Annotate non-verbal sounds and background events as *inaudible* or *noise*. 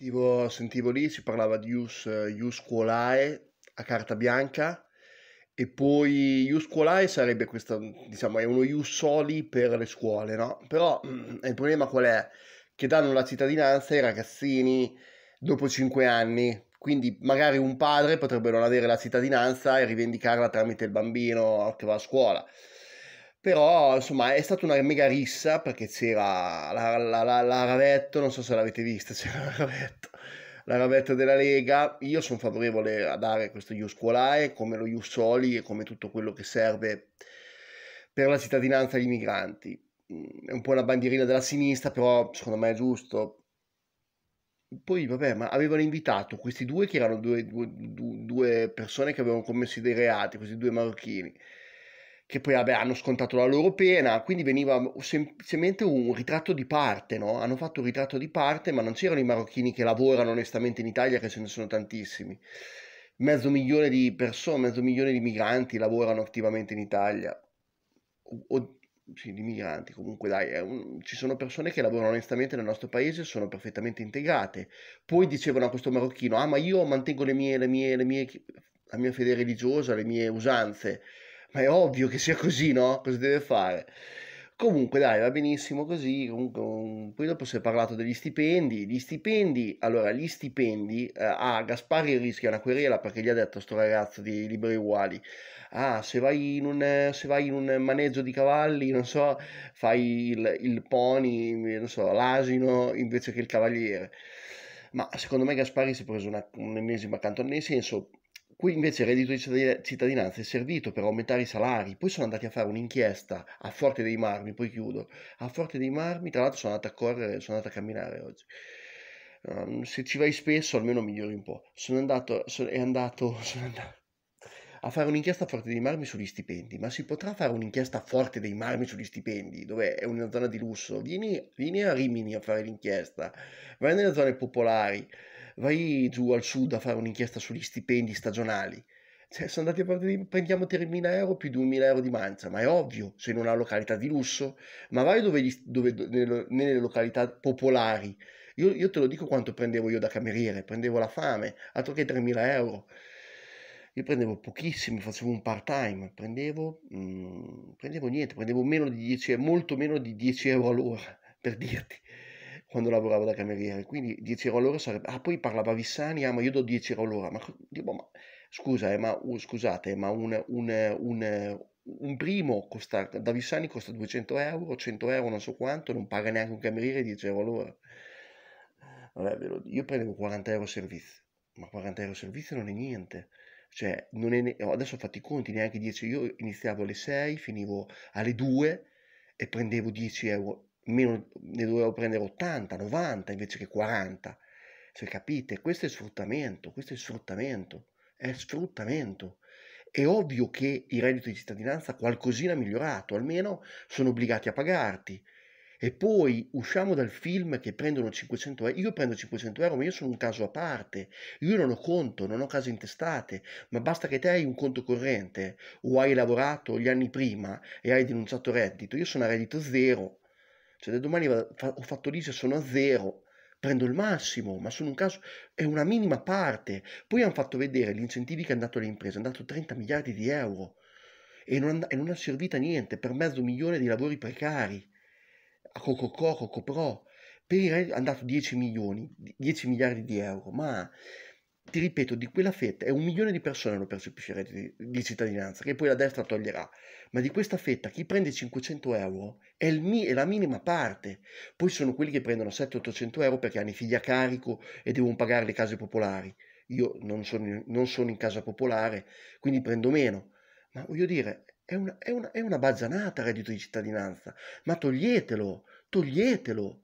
Sentivo, sentivo lì, si parlava di Ius, Ius a carta bianca e poi Ius Quolae sarebbe questa, diciamo, è uno Ius Soli per le scuole, no? Però *clears throat* il problema qual è? Che danno la cittadinanza ai ragazzini dopo cinque anni, quindi magari un padre potrebbe non avere la cittadinanza e rivendicarla tramite il bambino che va a scuola. Però, insomma, è stata una mega rissa perché c'era la, la, la, la Ravetto, non so se l'avete vista, *laughs* c'era la Ravetto, la Ravetto della Lega. Io sono favorevole a dare questo Ius come lo Ius e come tutto quello che serve per la cittadinanza agli migranti. Mm, è un po' la bandierina della sinistra, però secondo me è giusto. Poi, vabbè, ma avevano invitato questi due che erano due, due, due persone che avevano commesso dei reati, questi due marocchini che poi vabbè, hanno scontato la loro pena, quindi veniva semplicemente un ritratto di parte, no? hanno fatto un ritratto di parte, ma non c'erano i marocchini che lavorano onestamente in Italia, che ce ne sono tantissimi. Mezzo milione di persone, mezzo milione di migranti lavorano attivamente in Italia. O, sì, di migranti, comunque dai, un... ci sono persone che lavorano onestamente nel nostro paese e sono perfettamente integrate. Poi dicevano a questo marocchino, ah ma io mantengo le mie, le mie, le mie, la mia fede religiosa, le mie usanze ma è ovvio che sia così, no? Cosa deve fare? Comunque, dai, va benissimo così. Comunque, um, poi dopo si è parlato degli stipendi. Gli stipendi, allora, gli stipendi. Eh, ah, Gasparri rischia una querela perché gli ha detto sto ragazzo di libri uguali. Ah, se vai in un, se vai in un maneggio di cavalli, non so, fai il, il pony, non so, l'asino invece che il cavaliere. Ma secondo me Gasparri si è preso una, un'ennesima canto, nel senso, Qui invece il reddito di cittadinanza è servito per aumentare i salari, poi sono andati a fare un'inchiesta a Forte dei Marmi, poi chiudo, a Forte dei Marmi, tra l'altro sono andato a correre, sono andato a camminare oggi. Um, se ci vai spesso almeno migliori un po'. Sono andato, sono, è andato, *laughs* sono andato a fare un'inchiesta a Forte dei Marmi sugli stipendi, ma si potrà fare un'inchiesta a Forte dei Marmi sugli stipendi, dove è una zona di lusso? Vieni, vieni a Rimini a fare l'inchiesta, vai nelle zone popolari vai giù al sud a fare un'inchiesta sugli stipendi stagionali. Cioè, sono andati a prendere, prendiamo 3.000 euro più 2.000 euro di mancia, ma è ovvio, sei in una località di lusso, ma vai dove dove, nelle, nelle, località popolari. Io, io te lo dico quanto prendevo io da cameriere, prendevo la fame, altro che 3.000 euro io prendevo pochissimo, facevo un part time, prendevo, mm, prendevo niente, prendevo meno di 10, molto meno di 10 euro all'ora, per dirti quando lavoravo da cameriere, quindi 10 euro all'ora sarebbe... Ah, poi parlava Vissani, ah ma io do 10 euro all'ora, ma, dico, ma... scusa, eh, ma, uh, scusate, ma un, un, un, un primo costa... da Vissani costa 200 euro, 100 euro non so quanto, non paga neanche un cameriere 10 euro all'ora. Vabbè, io prendevo 40 euro servizio, ma 40 euro servizio non è niente cioè ne... adesso ho fatto i conti neanche 10 io iniziavo alle 6 finivo alle 2 e prendevo 10 euro meno, ne dovevo prendere 80, 90 invece che 40. Se cioè, capite, questo è sfruttamento, questo è sfruttamento, è sfruttamento. È ovvio che il reddito di cittadinanza qualcosina ha migliorato, almeno sono obbligati a pagarti. E poi usciamo dal film che prendono 500 euro, io prendo 500 euro ma io sono un caso a parte, io non ho conto, non ho case intestate, ma basta che te hai un conto corrente o hai lavorato gli anni prima e hai denunciato reddito, io sono a reddito zero, cioè, da domani ho fatto l'ISA, sono a zero, prendo il massimo, ma sono un caso, è una minima parte. Poi hanno fatto vedere gli incentivi che hanno dato alle imprese, hanno dato 30 miliardi di euro e non, e non è servita a niente per mezzo milione di lavori precari. A Cococò, Cocopro, per il hanno dato 10 milioni, 10 miliardi di euro, ma ti ripeto, di quella fetta è un milione di persone che non percepisce reddito di, cittadinanza, che poi la destra toglierà, ma di questa fetta chi prende 500 euro è, il, è la minima parte, poi sono quelli che prendono 700-800 euro perché hanno i figli a carico e devono pagare le case popolari, io non sono, non sono in casa popolare, quindi prendo meno, ma voglio dire, è una, è una, è una bazzanata reddito di cittadinanza, ma toglietelo, toglietelo